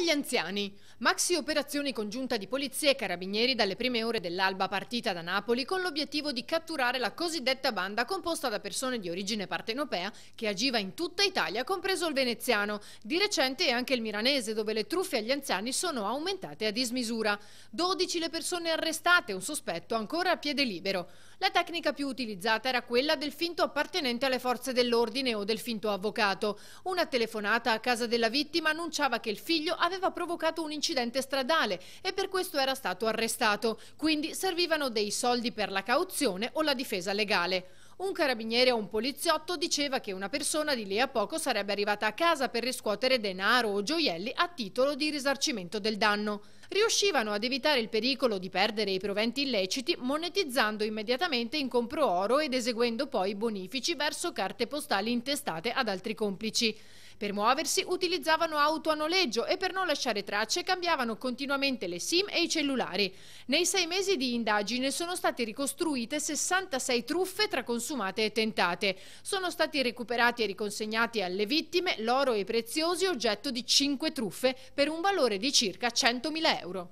agli anziani. Maxi operazioni congiunta di polizia e carabinieri dalle prime ore dell'alba partita da Napoli con l'obiettivo di catturare la cosiddetta banda composta da persone di origine partenopea che agiva in tutta Italia, compreso il veneziano, di recente anche il milanese dove le truffe agli anziani sono aumentate a dismisura. 12 le persone arrestate, un sospetto ancora a piede libero. La tecnica più utilizzata era quella del finto appartenente alle forze dell'ordine o del finto avvocato. Una telefonata a casa della vittima annunciava che il figlio aveva aveva provocato un incidente stradale e per questo era stato arrestato, quindi servivano dei soldi per la cauzione o la difesa legale. Un carabiniere o un poliziotto diceva che una persona di lì a poco sarebbe arrivata a casa per riscuotere denaro o gioielli a titolo di risarcimento del danno. Riuscivano ad evitare il pericolo di perdere i proventi illeciti monetizzando immediatamente in compro oro ed eseguendo poi bonifici verso carte postali intestate ad altri complici. Per muoversi utilizzavano auto a noleggio e per non lasciare tracce cambiavano continuamente le SIM e i cellulari. Nei sei mesi di indagine sono state ricostruite 66 truffe tra consumate e tentate. Sono stati recuperati e riconsegnati alle vittime l'oro e i preziosi oggetto di 5 truffe per un valore di circa 100.000 euro.